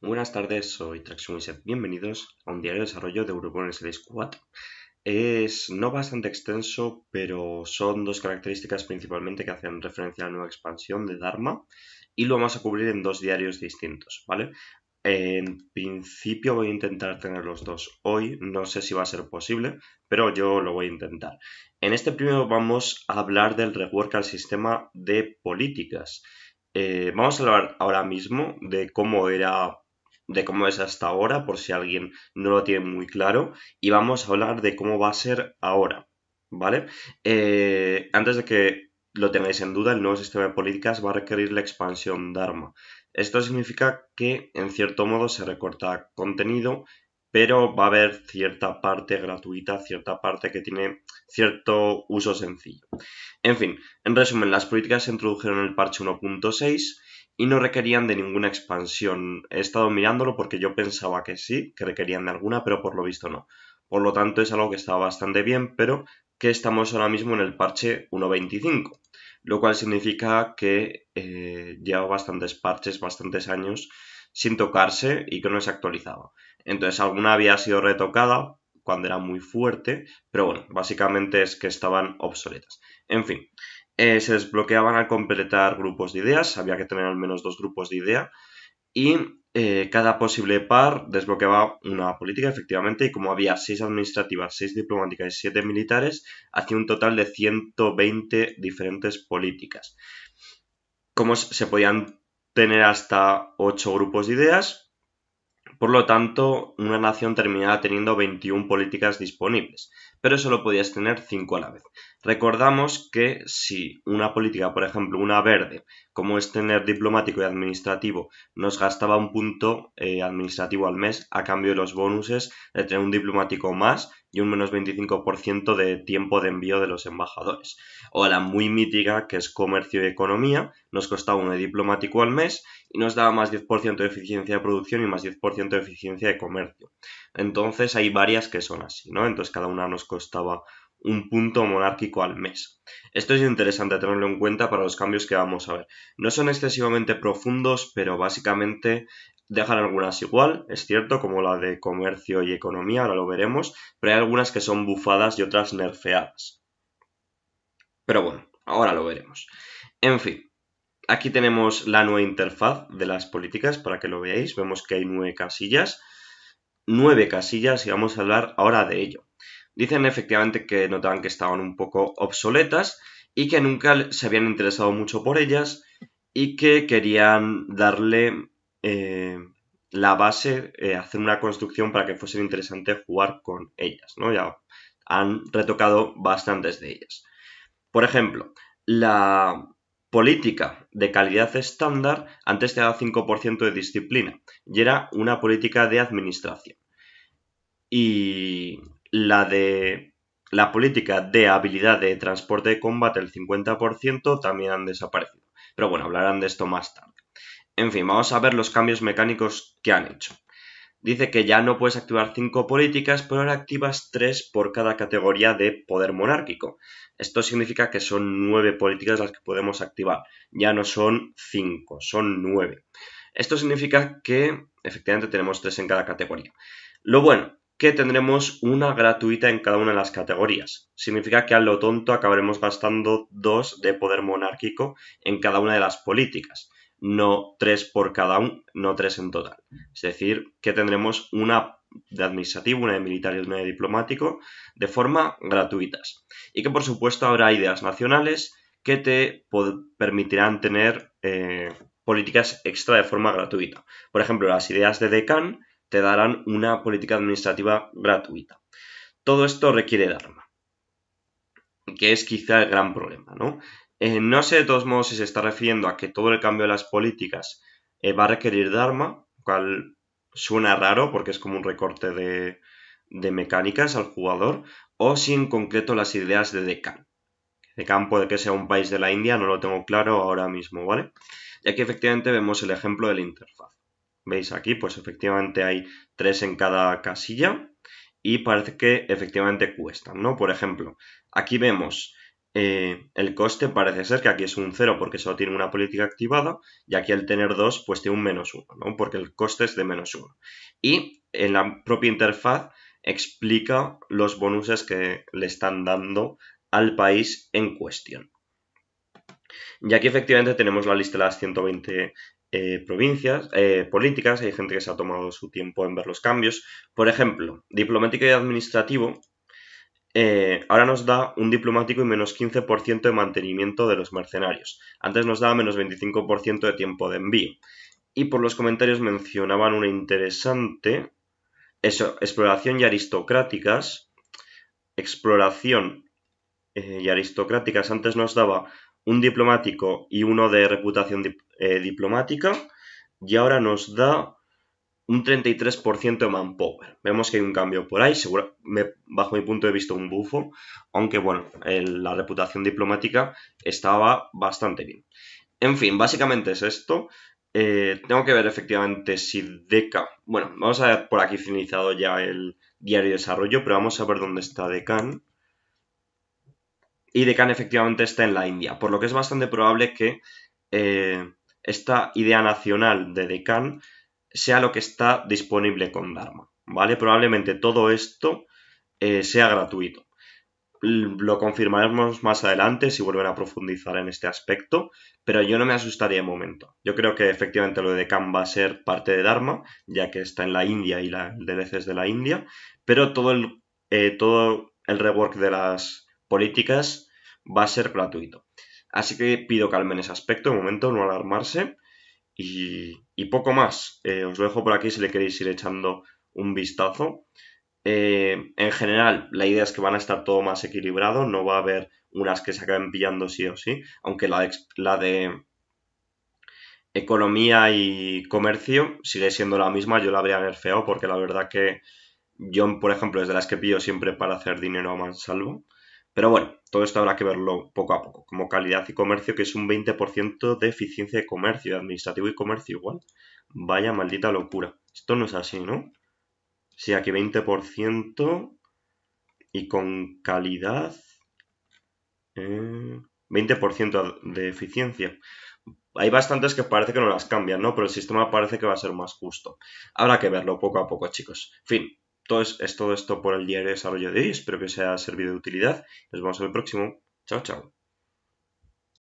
Buenas tardes, soy Traxxumiset. Bienvenidos a un diario de desarrollo de Eurobone series 4. Es no bastante extenso, pero son dos características principalmente que hacen referencia a la nueva expansión de Dharma y lo vamos a cubrir en dos diarios distintos, ¿vale? En principio voy a intentar tener los dos hoy, no sé si va a ser posible, pero yo lo voy a intentar. En este primero vamos a hablar del rework al sistema de políticas. Eh, vamos a hablar ahora mismo de cómo era de cómo es hasta ahora, por si alguien no lo tiene muy claro, y vamos a hablar de cómo va a ser ahora, ¿vale? Eh, antes de que lo tengáis en duda, el nuevo sistema de políticas va a requerir la expansión Dharma. Esto significa que, en cierto modo, se recorta contenido, pero va a haber cierta parte gratuita, cierta parte que tiene cierto uso sencillo. En fin, en resumen, las políticas se introdujeron en el parche 1.6 y no requerían de ninguna expansión. He estado mirándolo porque yo pensaba que sí, que requerían de alguna, pero por lo visto no. Por lo tanto, es algo que estaba bastante bien, pero que estamos ahora mismo en el parche 1.25, lo cual significa que eh, lleva bastantes parches, bastantes años sin tocarse y que no se actualizaba. Entonces, alguna había sido retocada cuando era muy fuerte, pero bueno, básicamente es que estaban obsoletas. En fin, eh, se desbloqueaban al completar grupos de ideas, había que tener al menos dos grupos de idea y eh, cada posible par desbloqueaba una política efectivamente y como había seis administrativas, seis diplomáticas y siete militares, hacía un total de 120 diferentes políticas. Como se podían tener hasta ocho grupos de ideas, por lo tanto, una nación terminaba teniendo 21 políticas disponibles pero solo podías tener cinco a la vez. Recordamos que si una política, por ejemplo, una verde, como es tener diplomático y administrativo, nos gastaba un punto eh, administrativo al mes a cambio de los bonuses de tener un diplomático más y un menos 25% de tiempo de envío de los embajadores. O la muy mítica, que es comercio y economía, nos costaba uno de diplomático al mes y nos daba más 10% de eficiencia de producción y más 10% de eficiencia de comercio. Entonces hay varias que son así, ¿no? Entonces cada una nos costaba un punto monárquico al mes. Esto es interesante tenerlo en cuenta para los cambios que vamos a ver. No son excesivamente profundos, pero básicamente dejan algunas igual, es cierto, como la de comercio y economía, ahora lo veremos, pero hay algunas que son bufadas y otras nerfeadas. Pero bueno, ahora lo veremos. En fin, aquí tenemos la nueva interfaz de las políticas para que lo veáis, vemos que hay nueve casillas nueve casillas y vamos a hablar ahora de ello. Dicen efectivamente que notaban que estaban un poco obsoletas y que nunca se habían interesado mucho por ellas y que querían darle eh, la base, eh, hacer una construcción para que fuese interesante jugar con ellas, ¿no? Ya han retocado bastantes de ellas. Por ejemplo, la política de calidad estándar antes te daba 5% de disciplina y era una política de administración y la de la política de habilidad de transporte de combate el 50% también han desaparecido. Pero bueno, hablarán de esto más tarde. En fin, vamos a ver los cambios mecánicos que han hecho. Dice que ya no puedes activar 5 políticas, pero ahora activas 3 por cada categoría de poder monárquico. Esto significa que son 9 políticas las que podemos activar. Ya no son 5, son 9. Esto significa que efectivamente tenemos 3 en cada categoría. Lo bueno que tendremos una gratuita en cada una de las categorías. Significa que a lo tonto acabaremos gastando dos de poder monárquico en cada una de las políticas, no tres por cada uno, no tres en total. Es decir, que tendremos una de administrativo, una de militar y una de diplomático, de forma gratuitas. Y que por supuesto habrá ideas nacionales que te permitirán tener eh, políticas extra de forma gratuita. Por ejemplo, las ideas de Decan te darán una política administrativa gratuita. Todo esto requiere Dharma, que es quizá el gran problema, ¿no? Eh, no sé de todos modos si se está refiriendo a que todo el cambio de las políticas eh, va a requerir Dharma, cual suena raro porque es como un recorte de, mecánicas al jugador, o si en concreto las ideas de Deccan. Deccan puede que sea un país de la India, no lo tengo claro ahora mismo, ¿vale? Y aquí efectivamente vemos el ejemplo de la interfaz veis aquí, pues efectivamente hay tres en cada casilla y parece que efectivamente cuestan, ¿no? Por ejemplo, aquí vemos eh, el coste, parece ser que aquí es un cero porque solo tiene una política activada y aquí al tener dos pues tiene un menos uno, ¿no? Porque el coste es de menos uno. Y en la propia interfaz explica los bonuses que le están dando al país en cuestión. Y aquí efectivamente tenemos la lista de las 120 eh, provincias, eh, políticas, hay gente que se ha tomado su tiempo en ver los cambios. Por ejemplo, diplomático y administrativo, eh, ahora nos da un diplomático y menos 15% de mantenimiento de los mercenarios. Antes nos daba menos 25% de tiempo de envío. Y por los comentarios mencionaban una interesante, eso, exploración y aristocráticas, exploración y aristocráticas antes nos daba un diplomático y uno de reputación eh, diplomática, y ahora nos da un 33% de manpower. Vemos que hay un cambio por ahí, seguro, bajo mi punto de vista un bufo, aunque bueno, la reputación diplomática estaba bastante bien. En fin, básicamente es esto. Eh, tengo que ver efectivamente si Deca... Bueno, vamos a ver por aquí finalizado ya el diario de desarrollo, pero vamos a ver dónde está Decan y de efectivamente está en la India, por lo que es bastante probable que eh, esta idea nacional de Decan sea lo que está disponible con Dharma, ¿vale? Probablemente todo esto eh, sea gratuito. Lo confirmaremos más adelante si vuelven a profundizar en este aspecto, pero yo no me asustaría de momento. Yo creo que efectivamente lo de Deccan va a ser parte de Dharma, ya que está en la India y la, el es de la India, pero todo el, eh, todo el rework de las políticas va a ser gratuito. Así que pido calmen ese aspecto, de momento, no alarmarse. Y, poco más. Eh, os lo dejo por aquí si le queréis ir echando un vistazo. Eh, en general, la idea es que van a estar todo más equilibrado, no va a haber unas que se acaben pillando sí o sí, aunque la de, economía y comercio sigue siendo la misma, yo la habría feo porque la verdad que yo, por ejemplo, es de las que pillo siempre para hacer dinero a mansalvo. salvo pero bueno, todo esto habrá que verlo poco a poco, como calidad y comercio, que es un 20% de eficiencia de comercio, administrativo y comercio igual. Vaya maldita locura. Esto no es así, ¿no? Si aquí 20% y con calidad... 20% eh, de eficiencia. Hay bastantes que parece que no las cambian, ¿no? Pero el sistema parece que va a ser más justo. Habrá que verlo poco a poco, chicos. Fin es, todo esto por el diario de desarrollo de hoy. Espero que os haya servido de utilidad. Nos vemos en el próximo. Chao, chao.